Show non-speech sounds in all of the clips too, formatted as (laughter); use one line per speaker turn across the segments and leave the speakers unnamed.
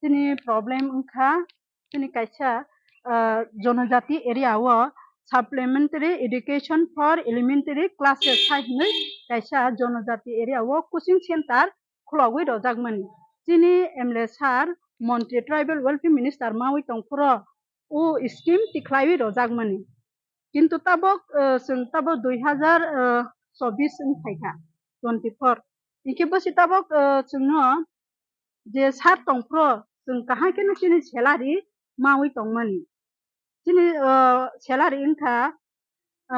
chini problem ongkha chini kaisa जनजाति area व supplementary education for elementary classes hai hinui kaisa जनजाति area व coaching center khulawui rojagmani chini emle sar मंत्री tribal welfare minister मावि तंफर ও scheme টিख्लायि रजागमनि किन्तु तब जों तब 2024 थाइखा 24 इखेबो सिताबक जोंनो เจชาชตงพรตึงก็ให้กันชนิเลารีมาวิตงมันชนิเอ่อเชลารีอินค่ะเอ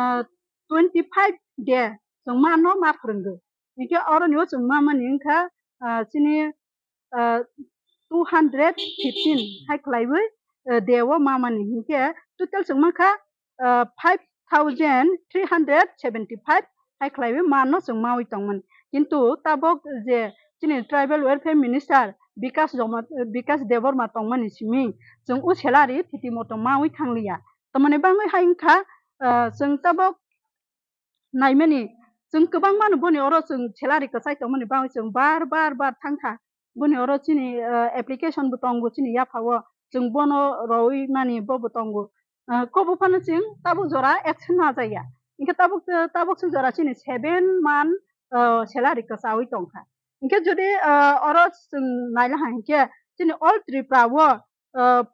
อ25เดียสึงมาโนมาฟรังเดอีกอย่างอรุณโยสึงมามันอินค่ะเอ่อชนิเอ่อ215ให้คลายไว้ เดียว่ามามันอินค่ะทุกทั้งตึงมาค่ะเอ่อ5375ให้คลายไว้มาโนตึงมาวิตงมันยิ่งตัวตาบอกเจ้า chini tribal welfare minister bikas joma bikas devor ma tongmani simi chung u selari phiti moto mawi thanglia tamane bangai haingkha chung tabok naimani chung kubang manu boni oro chung selari kasai tamane bangai chung bar bar bar thangkha boni oro chini application bu tongo chini ya phawo chung bono roi mani bo bu tongo kobu phana chung tabu jora action na jaya inka tabuk tabuk chung jora chini 7 man selari kasai tongkha ইংকে যদি or নাইলা হাঁহিকে যেনে old ত্ৰিপুৰাও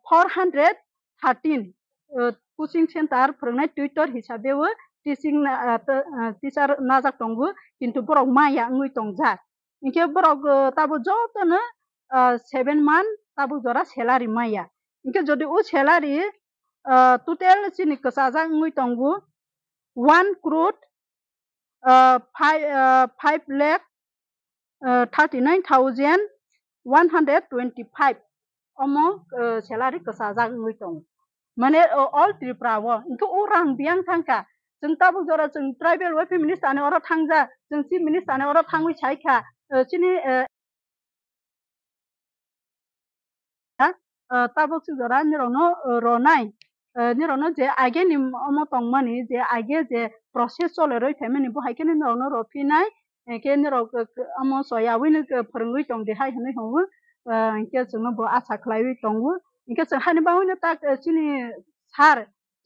four hundred thirteen coaching centre ফৰাই টুইটাৰ হিচাপেও teaching teacher নাজাক দংবো কিন্তু বৰক মাইয়া নুই টংজাক ইংকে বৰক তাবো যতনো ছেভেন মান তাবো জৰা চেলাৰী মাইয়া ইংকে যদি ও চেলাৰী টোটেল চিনি কচাজাক নুই টংগু one crore five five lakh 39,125 o m น salary ก็สหาะสมเงินตรงมันเอ่อ all trip ราวอินทุกคนเบียงทั้งค่ะจึงตั้งบุญจราจึง tribal ว่าพิมินิสตันอรรถทั้งจ้าจึงซีมินิสตันอรรถทั้งวิชัยค่ะเอ่อชิ้นนี้เอ่อตั้งบุญจราเนี่ยรอน้เอ่อรนายเอ่อเนี่ยรอนเจ้าอเกนิมอมตงมันนี่เจ้าไอเกเจ้า process โซเลอร์ไอเทมันนี่บุหายเกนิมรอนอรฟินาย के र अमो सय आइदि है हुने हौ जुन बसा खाइ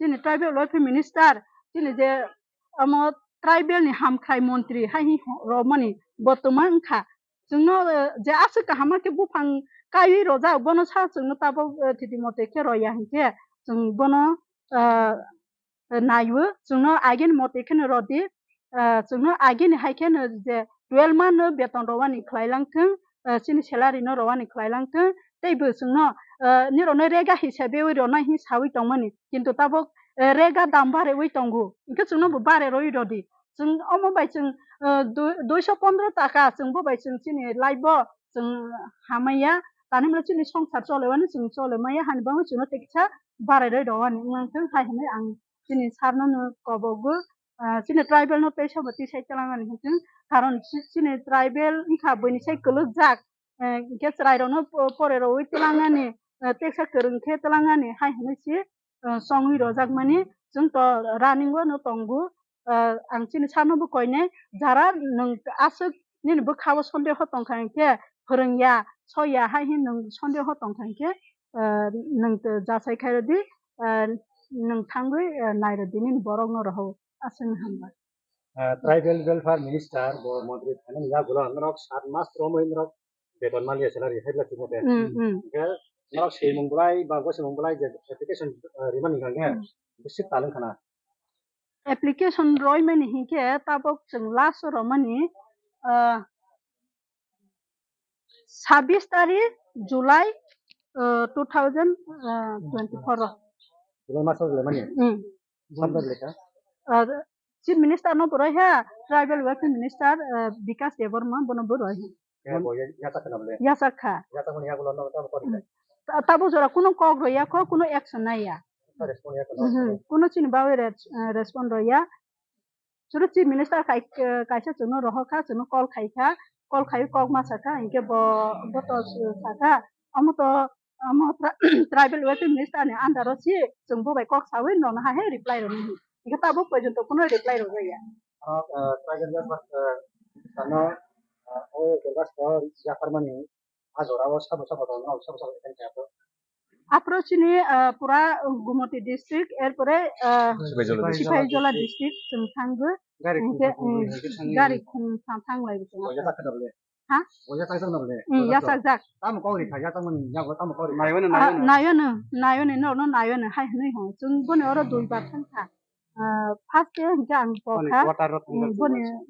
तिनी ट्राइबेल वेलफेयर मिनिस्टर जिनी जे अ ट्राइबेल हाम्रा मन्त्री हाइ र खा बतमा जे आइ रनो सारि मतेक रिया है जुन बनो नाइ जो मते मतेक रदि chungno again haiken je 12 man no beton rowani khlailangthang chini salary no rowani khlailangthang teibo chungno ni rono rega hisabe oi rono hi sawi tongmani kintu tabok rega dambare oi tongu inka chungno bare roi rodi chung omo bai chung 215 taka chung bo bai chung chini laibo chung hamaya tani mla chini songchar cholewani chung cholemaya hanibang chungno tekcha bare roi rowani ngangthang hai hne ang chini sarno no kobogu sine tribal no pesha bati sai chalaman hisin karon sine tribal ikha bani sai kolok jak ke trai ro no pore ro oi telangani teksa kerung ke telangani hai hne si songui ro jak mani jung to running go no tongu ang sine chano bu koine jara nung asuk nin bu khawo sonde ho tong khang ke phurung ya so ya hai hin nung sonde ho tong khang ke nung ja sai khai ro di nung thangui nai ro dinin borong no ro আছেন হামবা
tribal welfare minister বৰ মন্ত্রী থাকেন যা গুলো আন্দ্রক সাত মাস শ্রম ইন্দ্রক বেতন মালি আছে আর হেডলা কি মতে নক সেই মঙ্গলাই বা গছ মঙ্গলাই যে অ্যাপ্লিকেশন রিমান গঙ্গে বেশি তালেন খানা
অ্যাপ্লিকেশন রয় মানে হি কে তাবক জং লাস রমানি ছাব্বিশ তারিখ July two thousand twenty four
জুলাই মাসের লেমানি সামনের লেখা
চিফ মিনিস্টার ন পড়াই হ্যাঁ tribal welfare minister Bikash Debbarma বনব রয় ইয়া সাক্ষা তাবো জরা কোনো কক রইয়া ক কোনো অ্যাকশন নাই ইয়া কোনো চিনবাও রেসপন্ড রইয়া চুরু চিফ মিনিস্টার খাই কাইসা চুনো রহখা চুনো কল খাইখা কল খাই কক মা সাখা ইনকে ব বত সাখা আমতো আমো ট্রাইবেল ওয়েলফেয়ার মিনিস্টার নে আন্ডারও চি চুংবো বাই কক সাউই নন হা হে রিপ্লাই রনি হেতাবো পর্যন্ত কোনো রিপ্লাই রোজাইয়া আপ্রোচিনি পুরা গুমতি ডিস্ট্রিক্ট এরপরে সিপাহীজলা ডিস্ট্রিক্ট থাঙ্গ গাড়ি থাংলাই হ্যাঁ
যাক তাম কৌরি খাই যাক মনি যাক তাম কৌরি নায়ন নায়ন
নায়ন নায়ন হাই হই হ্যাঁ চুন বনে ওর দুই থাকা ফার্স্টে গান কথা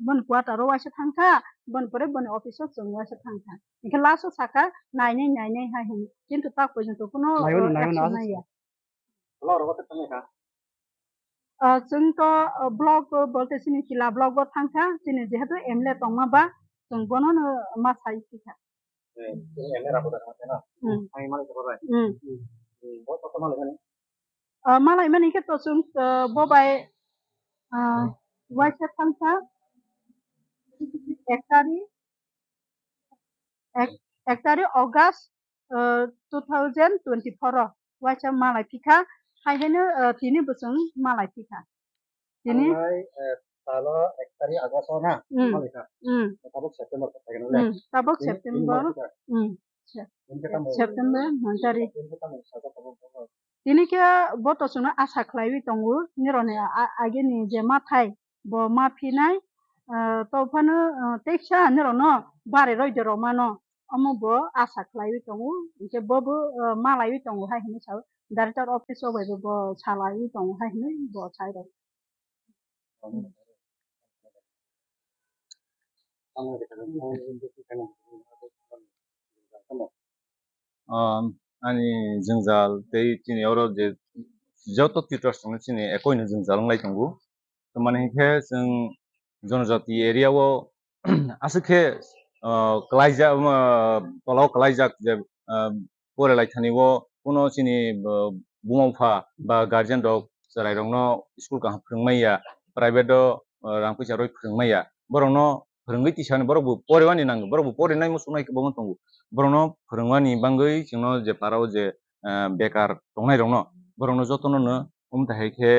বন কোয়াটারও আসে থাকা বন পরে বন অফিসও চলে আসে থাকা এখানে লাস্টও থাকা নাই নাই নাই নাই হাই হিন কিন্তু তা পর্যন্ত কোনো जों तो ब्लग बोलते सिनि किला ब्लग बो थांखा सिनि जेहेतु एमले तंमा बा जों बनो मा साइ किखा
एमले राबो दाना ना हाय माने तो राय हम्म
malay mani ka tosung bobai waisa tangsa এক তারিখ এক তারিখ August two thousand twenty four ওয়াইসা মালাই পিঠা হাইহেনো তিনি বসুন মালাই পিঠা তিনি
সালৰ এক তাৰিখ
আগষ্টৰ Tinikia boto suna asa klawi tongu nirone ageni je matai bo mafinai tofano teksha nirono bare roido romano omo bo asa klawi tongu je bobo malawi tongu ha hini sa director office obo bo chalawi tongu ha hini bo chai ro
um अनि झिङ्झाल त्यही चिनी एउटा जे जत्तो टिटर्ससँग चिनी एकै न झिङ्झालङलाई टुङ्गु त मनिखे जुन जनजाति area हो (clears throat) आसुखे कलाइजा तलाउ कलाइजा जे परेलाई थानी हो कुनो चिनी बुमाउफा बा गार्जेन डग जरायरङ स्कुल कहाँ फ्रिङमैया प्राइभेट रां फैसा रै फोरोंगै तिसानो बरोबो परेवानि नांगौ बरोबो परेनाय मोसौनायखौ बङो दंगौ बरोनो फोरोंवानि बांगै जोंनो जे पाराव जे बेकार दंनाय दङ बरोनो जतननो उमथाहैखे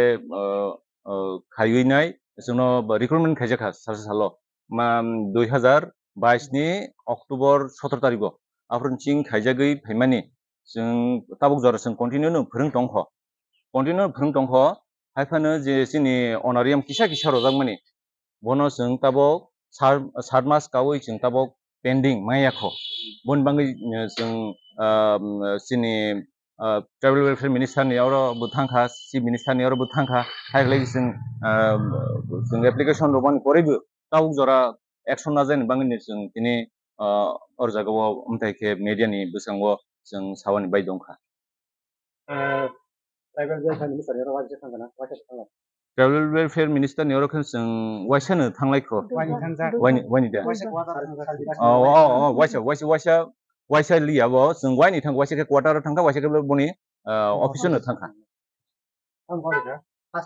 खायैनाय जोंनो रिक्रुटमेन्ट खायजाखा सासे साल मा दुइ हाजार বাইশনি অক্টোবর সতেরো তারিখ আফ্রনচিং খাইজাগৈ ফেমানি जों তাবক জ্বর जों কন্টিনিউ फोरों दंख কন্টিনিউ फोरों दंख हायफानो जे जोंनि अनारियाम किसा किसा रजागमानि बनो जों ताबक सारमासकावै जों ताबाव पेन्डिं माइयाखौ बनबाङै जों सिनि ट्राइबेल वेलफेयार मिनिस्टारनियावबो थांखा चिफ मिनिस्टारनियावबो थांखा हायलागि जों जों एप्लिकेसन रबान करैबो ताव जरा एक्सन ना जानि बाङै जों दिनै और जागाव ओमथायखे मेडियानि बोसांगो जों सावानि बाय दंखा
ट्राइबेल वेलफेयार मिनिस्टारनियाव राजा थांगोन ना राजा थांगोन
ट्राइबल वेलफेयर मिनिस्टर नेवरो ख न स w वाइसानो थांलायखो वानि
वानि द w a s h a w स ा
वाइसा वाइसा w ा s स ा w ि य ा ब a जों वाइनि थां a ा इ a ा ख a w ् व ा र ् ट ा र थांखा वाइसाखौ बनि अ फ ि स न a थांखा
प ह ि a ा थ ां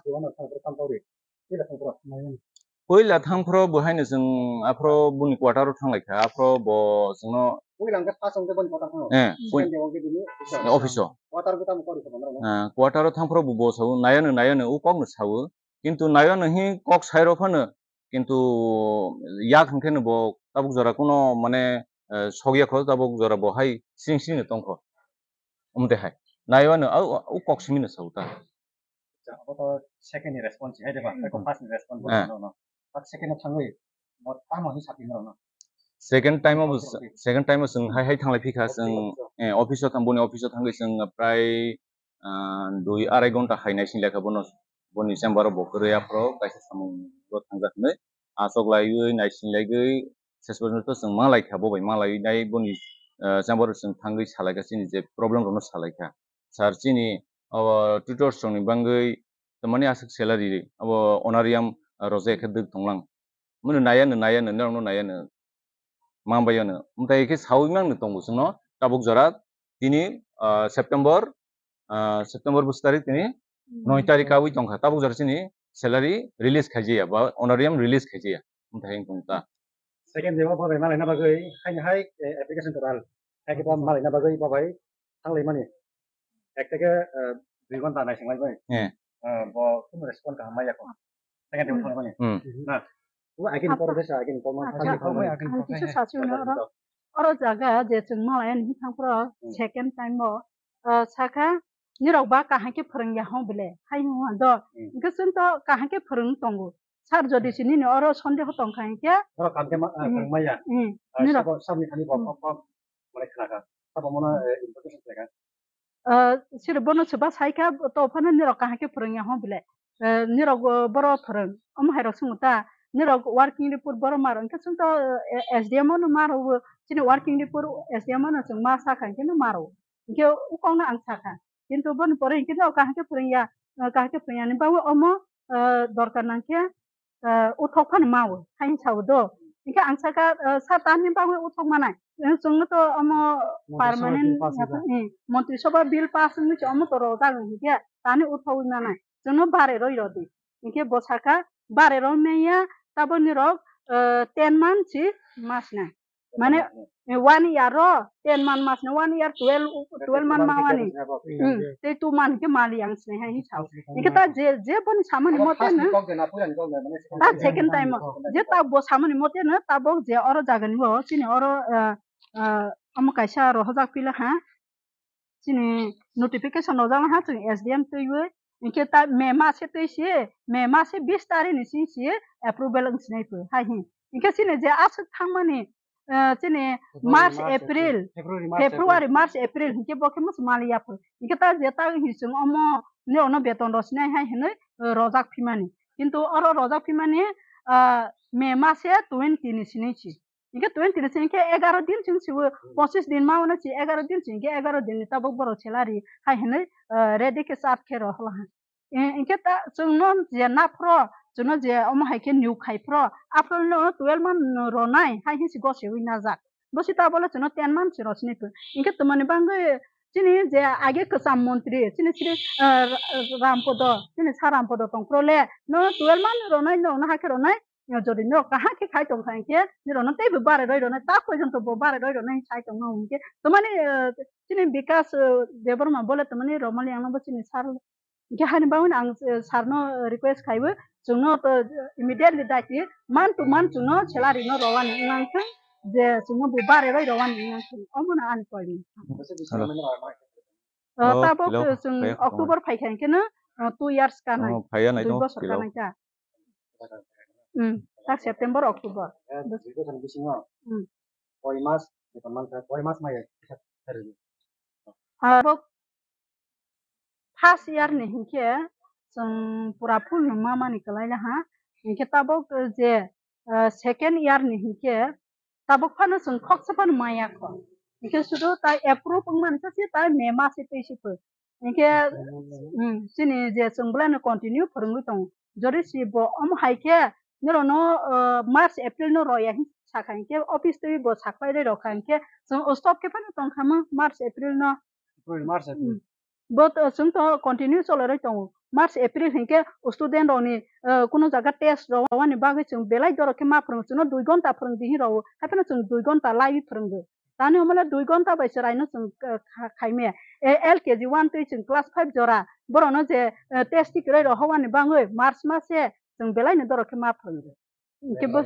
फ a र ो बहायनो जों a फ ् a ो ब a न ि क्वार्टाराव थांलायखा आफ्रो ब जोंनो
ಉಳಿದಂಗೆ ಪಾಸ್ ಅಂತ ಬಂದು ಕೊಟ್ಟಾರ ಹೋಗಿದ್ದೀನಿ ಆಫೀಸ್ ಕ್ವಾರ್ಟರ್ ಗೆ ತಮ್ಮ ಕೊಡಿಸ ಬಂದ್ರ
ಕ್ವಾರ್ಟರ್ ತಂಪರ ಬೋ ಸಾವು ನಾಯನ ನಾಯನ ಉ ಕಾಂಗ್ರೆಸ್ ಸಾವು কিন্তু নায়ন হি কক সাইরখনো কিন্তু ইয়াক হংখে নব তাবুক জরা কোনো মানে সগিয়াখ তাবুক জরা বহাই সিং সিং তংখ অমতে আচ্ছা, হাই নায়ন আউ উ কক সিমিন সাউতা
সেকেন্ড রেসপন্স হে দেবা হ্যাঁ। রেসপন্স না সেকেন্ড থাঙ্গই মত তামহি সাপিন
सेकेन्ड टाइमाव सेकेन्ड टाइमाव जोंहायहाय थांलाय फैखा जों अफिसाव थां बनि अफिसाव थांगै जोङो प्राय दुइ आराय घन्टा हायनाय सिंलायखा बन बनि चेम्बाराव बकरियाफ्राव गाइसे सामुंल' थांजाखोनो आसगलायै नायसिनलायगै सेस पर्यन्त जों मा लायखा बबाय मा लायनाय बनि चेम्बाराव जों थांगै सालायगासिनो जे प्रब्लेम दङ सालायखा सार चिनि अब ट्युटर्स दंनि बांगै माने आसक सेलारि अब अनारियाम रजे एखे दोग दंलां मोनो नायानो नायानो नावनो नायानो मामबायोनो ओमफ्राय एखे सावैमांनो दंगसोनो टाबुक जरा তিনি সেপ্টেম্বর সেপ্টেম্বর বুঝ তারিখ তিনি নয় তারিখ আউই দংখা টাবুক জরা চিনি স্যালারি রিলিজ খাইজিয়া বা অনারিয়াম রিলিজ খাইজিয়া ओमफ्राय
सेकेन्ड जेबा बाबाय मालायना बागै हायनोहाय एप्लिकेसन कराल एखेबा मालायना बागै बाबाय थांलाय माने एक থেকে দুই ঘন্টা নাই সোমাই মানে ব কোনো রেসপন্স কামাই এখন সেকেন্ড টাইম কিছু साँच्ची हुने
अरू जग्गा जे जों मलाई नि थांफोराव सेकेन्ड टाइमाव साखा निरावबा काहांके फोरोंया हं बेले हाय हुआ द गोसन त काहांके फोरों दंगो सार जदि सिनि नि अरो सन्देह दंखांके
र कामके माया निराव सामने खानि बम बम माने खानाका सब मना इन्फर्मेसन
लेगा सिर बनो छबा साइका तो फन निराव काहांके फोरोंया हं बेले निराव बरो फोरों अम हायरो सुंगता nirog working report boro maron ke sunto eh, sdmo no maro wo chini working report sdmo no chung ma sa khan ke no maro ke u eh, kong eh, na ang sa khan কিন্তু বন পরে কিন্তু কাহকে পুরিয়া কাহকে পুরিয়া নি বাবু অম দরকার নাকে উঠক fun মাও হাইন ছাও দো ইকে আংসাকা সাতা নি বাবু উঠক মানাই সঙ্গ তো অম পার্মানেন্ট মন্ত্রিসভা বিল পাস নি অম তো রোগা গিয়ে তানি উঠক না নাই জন্য বারে রই রদি ইকে বসাকা বারে রমেয়া तापनि र टेन मान छि मास्ना माने वान इयर र टेन मान मास्ने वान इयर टुवेल्भ टुवेल्भ मान मावानी त्यही टु मान के माली याङ्स्ने है छाउ निके ता जे जे पनि सामान्य मते न
ता सेकेन्ड टाइम
जे ता बो सामान्य मते न ता बो जे अर जागनि हो सिने अर अम काइसा र हजाक पिला हा सिने नोटिफिकेसन नजाला हा चाहिँ एसडिएम त यो inke ta me mase to sie me mase 20 tarini sin sie approval ang sinai po ha hin inke sine je as thangmani chine march april february march april bo ke mus malia po inke ta je ta hisung omo ne ono beton ro rosinai ha hin rojak phimani কিন্তু অর রজা ফিমানে মে মাসে twenty নিচিনেছি ইনকে twenty নিচিনকে এগারো দিন চিনছি পঁচিশ দিন মা উনেছি এগারো দিন চিনকে boro দিন তাবক বড় ছেলারি হাই ke ready ke ro hala হলা inke ta chungno je na pro chuno je om hai ke new khai pro apro no 12 man ro nai hai hi go se wina jak bosi ta bole chuno 10 man chiro sne pu inke tumani bang chini je age kasam montri chini chini rampod chini sa rampod tong pro le no 12 man ro nai no na ha ke ro nai যদি ন কাহাকে খাই তো খাইকে নিরন তাই বারে রইরো না তা কইজন তো বারে রইরো না খাই তো না উমকে তো মানে চিনি বিকাশ দেবর মা বলে তো মানে রমলি আমার চিনি সার jahani bangun ang sarno request kai bu cungo immediately dati man to man cungo celari no rawan ngang sen je cungo bubar ero rawan ngang sen omo na an koi ni tapo sung oktober two years kan ai pai an ai to kilo ka tak september oktober
koi mas koi mas mai
खास यार नहीं के जों पूरा full मा मा निकलाय लहा इनके तबक जे सेकेंड यार नहीं के तबक फानो जों खक्स फान माया ख इनके सुदो ता अप्रूव मानसा से ता मेमा से पेसिप इनके सिनि जे जों ब्लानो कंटिन्यू फोरोंगु दं जरि सिबो अम हाइके मेरो नो मार्च एप्रिल नो रया हिं साखांके ऑफिस तो बो साखपाइ रे रखांके जों स्टॉप के फानो तंखामा मार्च एप्रिल नो March April but uh, sum to continue solare tong march april hinke student oni kuno jaga test ro wani bagi chung belai doro ke ma prang chuno 2 ghonta prang di ro hapena chung 2 ghonta lai prang tani हमला 2 घंटा bye सरायनो जों खाइमे LKG 1 2 जों class 5 जरा बरनो जे test किरै रहवानि बाङै मार्च मासे जों बेलायनो दरखे मा फोरो के बस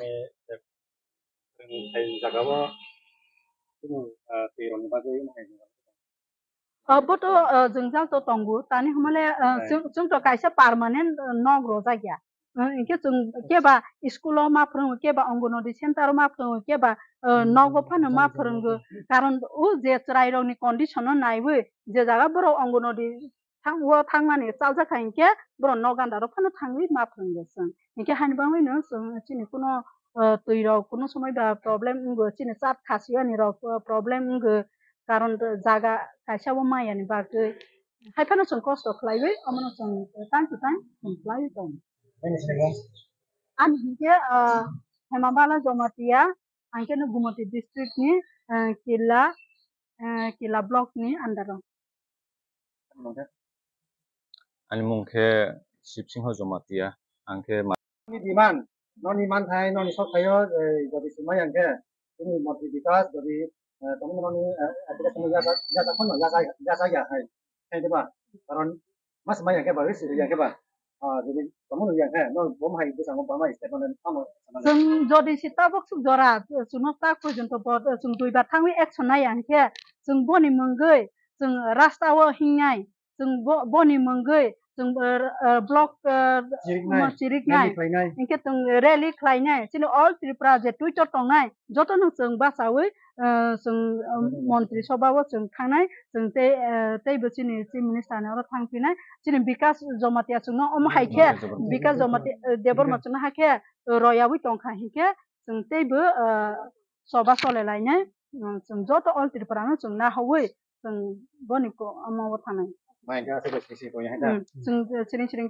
जों जागाबो जों तेरनि बागै माहाय
boto zungjal to tongu tani humale chung to kaisa permanent nog roja gya ke chung ke ba school ma phurung ke ba angonodi center ma phurung ke ba nogo phan ma phurung karon u je chrai rong ni condition nai bu je jaga boro angonodi thang wo thang mani chalja khain ke boro nogan daro phan thangui ma phurung gesan ke han ba hoy no chini kuno তুই রক কোনো সময় problem চিনে চাপ খাসিও নি rock problem कारण जागा खायसेयावबो माइयानि बागै खायफानो जों खस्थ' खालायबाय अमानो जों टाइम टु टाइम जों खालायो
दं
आं हिंगे हेमाबाला जमातिया आंखेनो गुमति डिस्ट्रिक्टनि किला किला ब्लकनि आन्डाराव
आंनि मुंखे शिबसिंह जमातिया आंखे বিমান নন ইমান ঠাই নন সব ঠাইও যদি সময় আনকে তুমি মন্ত্রী বিকাশ যদি 동물원이 아직까지 야자 야자 콘노 야자 야자야 하이 해도 봐 그런 맞아 많이 해봐 그래서 이렇게 해봐 à jadi kamu nu yang no bom hai itu sama bama istimewa dan kamu
sung jadi sita bok sung jora sunok ta ko junto bo sung dui ba thangwi action na yang ke sung boni mongoi sung rastawa hingai sung boni mongoi जों block सिरिक नाय इनके जों rally खलायनाय सिनो all Tripura जे ट्विटर टंनाय जत नों जों बासावै जों मन्त्रि सभाबो जों थांनाय जों ते तेबो सिनि चिफ मिनिस्टारनाव थांफिनाय सिनो बिकास जमातिया जों अम हाइखे बिकास जमाति देबरमा जों हाखे रयावै टंखा हिखे जों तेबो सभा सलायलायनाय जों जत ऑल त्रिपुरानो जों ना हवै जों बनिको अमाव थानाय
మా ఇంటి
sering-sering